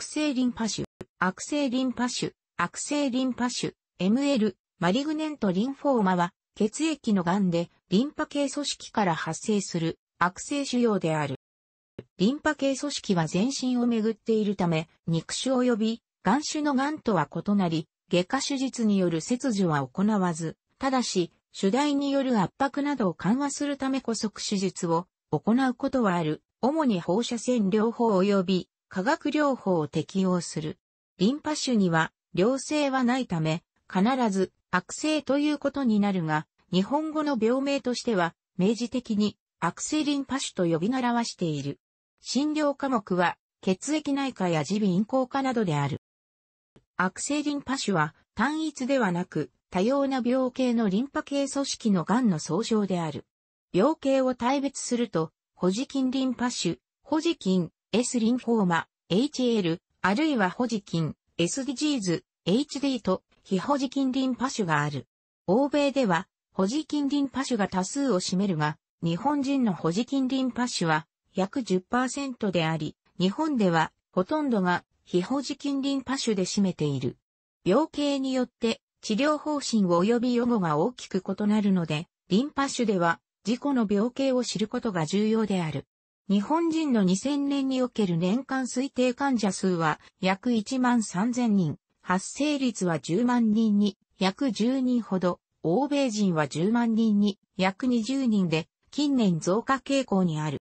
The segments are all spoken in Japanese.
悪性リンパ腫、悪性リンパ腫、悪性リンパ腫、ML、マリグネントリンフォーマは、血液の癌で、リンパ系組織から発生する悪性腫瘍である。リンパ系組織は全身をめぐっているため、肉腫及び、癌腫の癌とは異なり、外科手術による切除は行わず、ただし、主題による圧迫などを緩和するため拘束手術を行うことはある。主に放射線療法及び化学療法を適用する。リンパ腫には良性はないため、必ず悪性ということになるが、日本語の病名としては、明示的に悪性リンパ腫と呼び習わしている。診療科目は、血液内科や耳鼻咽喉科などである。悪性リンパ腫は単一ではなく、多様な病形のリンパ系組織の癌の総称である。病形を大別すると、保持菌リンパ腫、保持菌、S リンフォーマ、HL、あるいはホジキン、SDGs、HD と非ホジキンリンパ種がある。欧米では、ホジキンリンパ種が多数を占めるが、日本人のホジキンリンパ種は約10%であり、日本ではほとんどが非ホジキンリンパ種で占めている。病形によって治療方針及び予後が大きく異なるので、リンパ種では自己の病形を知ることが重要である。日本人の2000年における年間推定患者数は約1万3000人、発生率は10万人に約10人ほど、欧米人は10万人に約20人で、近年増加傾向にある。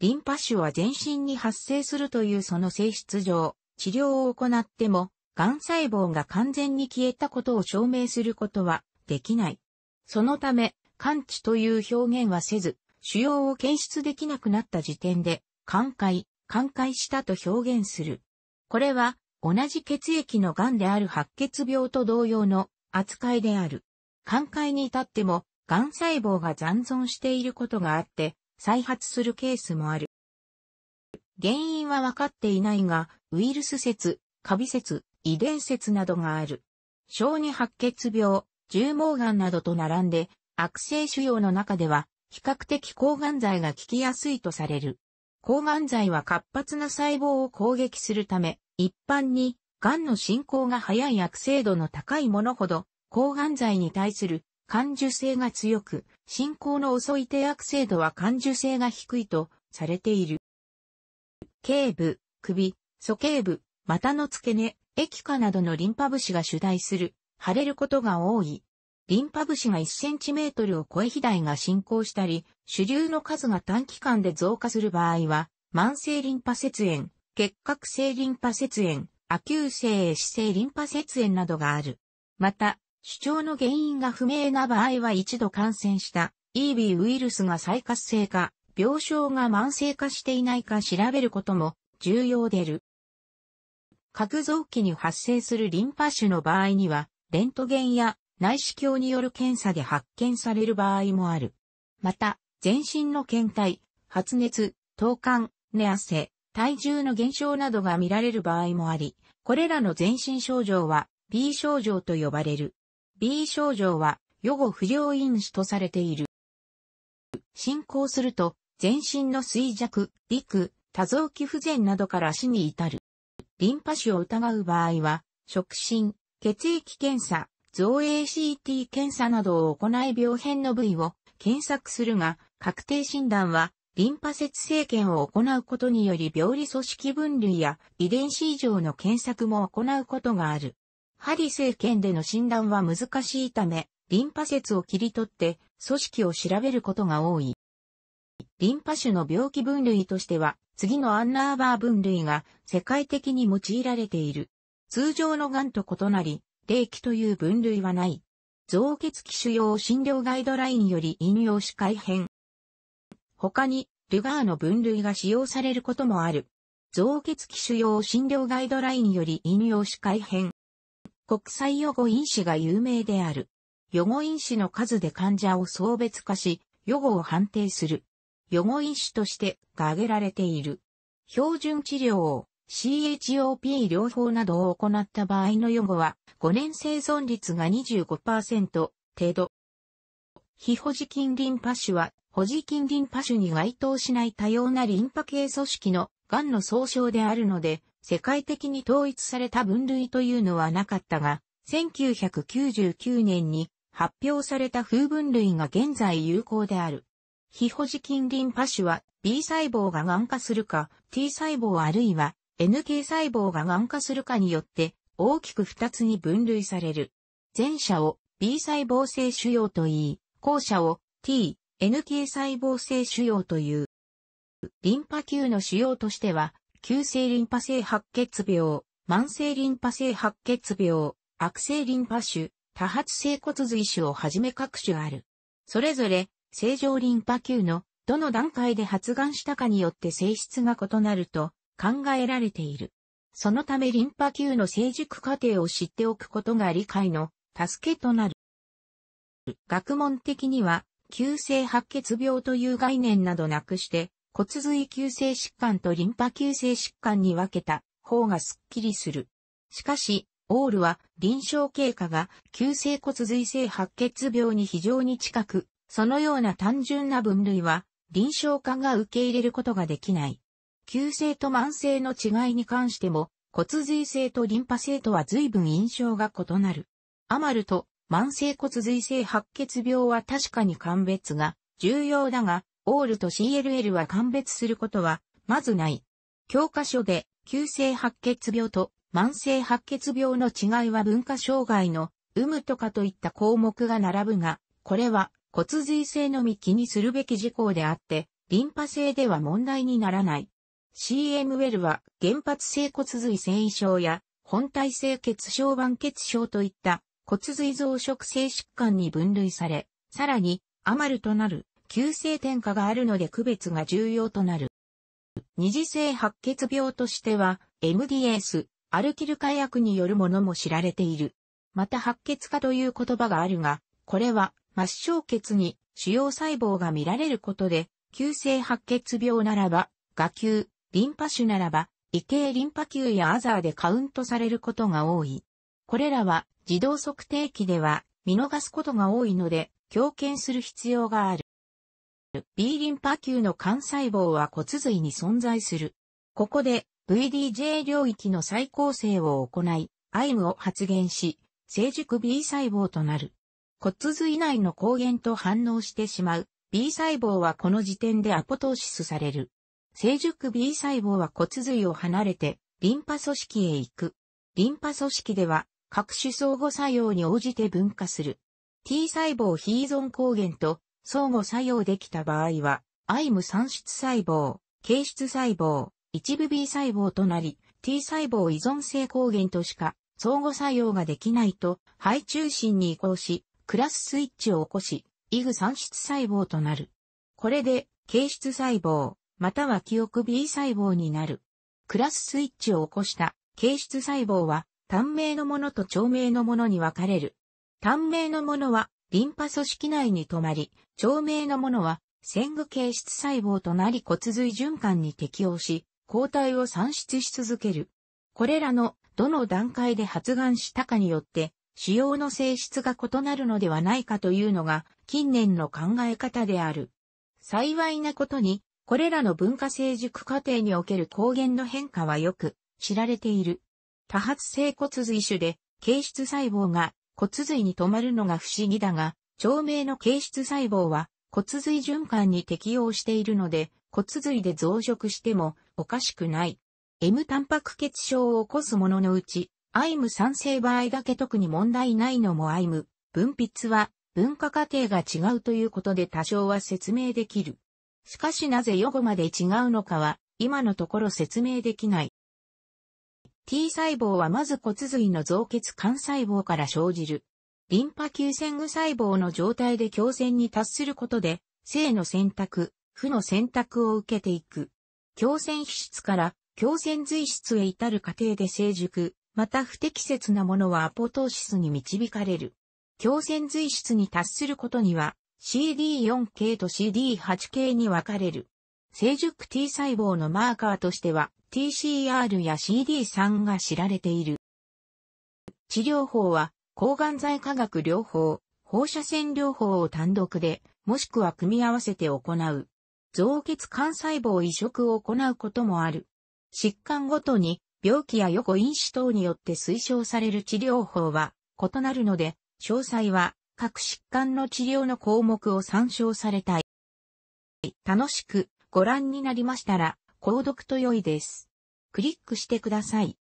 リンパ腫は全身に発生するというその性質上、治療を行っても、癌細胞が完全に消えたことを証明することはできない。そのため、完治という表現はせず、腫瘍を検出できなくなった時点で、寛解、寛解したと表現する。これは、同じ血液の癌である白血病と同様の扱いである。寛解に至っても、癌細胞が残存していることがあって、再発するケースもある。原因は分かっていないが、ウイルス説、カビ説、遺伝説などがある。小児白血病、重毛癌などと並んで、悪性腫瘍の中では、比較的抗がん剤が効きやすいとされる。抗がん剤は活発な細胞を攻撃するため、一般に、癌の進行が早い悪性度の高いものほど、抗がん剤に対する感受性が強く、進行の遅い低悪性度は感受性が低いとされている。頸部、首、鼠径部、股の付け根、液化などのリンパ節が主題する、腫れることが多い、リンパ節が1センチメートルを超え肥大が進行したり、主流の数が短期間で増加する場合は、慢性リンパ節炎、結核性リンパ節炎、亜急性死性リンパ節炎などがある。また、主張の原因が不明な場合は一度感染した EB ウイルスが再活性化、病床が慢性化していないか調べることも重要でる。核臓器に発生するリンパ腫の場合には、レントゲンや内視鏡による検査で発見される場合もある。また、全身の検体、発熱、頭寒、寝汗、体重の減少などが見られる場合もあり、これらの全身症状は B 症状と呼ばれる。B 症状は予後不良因子とされている。進行すると、全身の衰弱、陸、多臓器不全などから死に至る。リンパ腫を疑う場合は、触診、血液検査、造影 CT 検査などを行い病変の部位を検索するが、確定診断は、リンパ節生検を行うことにより病理組織分類や遺伝子異常の検索も行うことがある。針生検での診断は難しいため、リンパ節を切り取って組織を調べることが多い。リンパ種の病気分類としては、次のアンナーバー分類が世界的に用いられている。通常の癌と異なり、霊気という分類はない。造血器主要診療ガイドラインより引用し改変。他に、ルガーの分類が使用されることもある。造血器主要診療ガイドラインより引用し改変。国際予後因子が有名である。予後因子の数で患者を層別化し、予後を判定する。予後因子としてが挙げられている。標準治療を CHOP 療法などを行った場合の予後は、5年生存率が25%程度。非保持筋リンパ腫は、保持筋リンパ腫に該当しない多様なリンパ系組織の癌の総称であるので、世界的に統一された分類というのはなかったが、1999年に発表された風分類が現在有効である。非保持筋リンパ腫は B 細胞が癌化するか T 細胞あるいは NK 細胞が癌化するかによって大きく2つに分類される。前者を B 細胞性腫瘍と言い、後者を T、NK 細胞性腫瘍という。リンパ球の腫瘍としては、急性リンパ性白血病、慢性リンパ性白血病、悪性リンパ腫、多発性骨髄腫をはじめ各種ある。それぞれ、正常リンパ球のどの段階で発がんしたかによって性質が異なると、考えられている。そのためリンパ球の成熟過程を知っておくことが理解の助けとなる。学問的には、急性白血病という概念などなくして、骨髄急性疾患とリンパ急性疾患に分けた方がスッキリする。しかし、オールは臨床経過が急性骨髄性白血病に非常に近く、そのような単純な分類は臨床家が受け入れることができない。急性と慢性の違いに関しても、骨髄性とリンパ性とは随分印象が異なる。アマルと慢性骨髄性白血病は確かに鑑別が重要だが、オールと CLL は鑑別することはまずない。教科書で急性白血病と慢性白血病の違いは文化障害の有無とかといった項目が並ぶが、これは骨髄性のみ気にするべき事項であって、リンパ性では問題にならない。CM ウは原発性骨髄繊維症や本体性血小板血症といった骨髄増殖性疾患に分類され、さらにアマルとなる急性転化があるので区別が重要となる。二次性白血病としては MDS、アルキル化薬によるものも知られている。また白血化という言葉があるが、これは末梢血に主要細胞が見られることで、急性白血病ならば、画球、リンパ種ならば、異形リンパ球やアザーでカウントされることが多い。これらは自動測定器では見逃すことが多いので、強検する必要がある。B リンパ球の幹細胞は骨髄に存在する。ここで VDJ 領域の再構成を行い、IM を発現し、成熟 B 細胞となる。骨髄内の抗原と反応してしまう B 細胞はこの時点でアポトーシスされる。成熟 B 細胞は骨髄を離れて、リンパ組織へ行く。リンパ組織では、各種相互作用に応じて分化する。T 細胞非依存抗原と相互作用できた場合は、IM 産出細胞、形質細胞、一部 B 細胞となり、T 細胞依存性抗原としか相互作用ができないと、肺中心に移行し、クラススイッチを起こし、イグ産出細胞となる。これで、形質細胞、または記憶 B 細胞になる。クラススイッチを起こした形質細胞は単名のものと長名のものに分かれる。単名のものはリンパ組織内に止まり、長名のものは線具形質細胞となり骨髄循環に適応し、抗体を産出し続ける。これらのどの段階で発がんしたかによって、使用の性質が異なるのではないかというのが近年の考え方である。幸いなことに、これらの文化成熟過程における抗原の変化はよく知られている。多発性骨髄種で、形質細胞が骨髄に止まるのが不思議だが、長命の形質細胞は骨髄循環に適応しているので、骨髄で増殖してもおかしくない。M タンパク血症を起こすもののうち、IM 酸性場合だけ特に問題ないのも IM、分泌は文化過程が違うということで多少は説明できる。しかしなぜ予後まで違うのかは、今のところ説明できない。T 細胞はまず骨髄の造血幹細胞から生じる。リンパ球線具細胞の状態で強線に達することで、性の選択、負の選択を受けていく。強線皮質から強線髄質へ至る過程で成熟、また不適切なものはアポトーシスに導かれる。強線髄質に達することには、CD4 系と CD8 系に分かれる。成熟 T 細胞のマーカーとしては TCR や CD3 が知られている。治療法は抗がん剤化学療法、放射線療法を単独で、もしくは組み合わせて行う。造血幹細胞移植を行うこともある。疾患ごとに病気や予後因子等によって推奨される治療法は異なるので、詳細は各疾患の治療の項目を参照されたい。楽しくご覧になりましたら、購読と良いです。クリックしてください。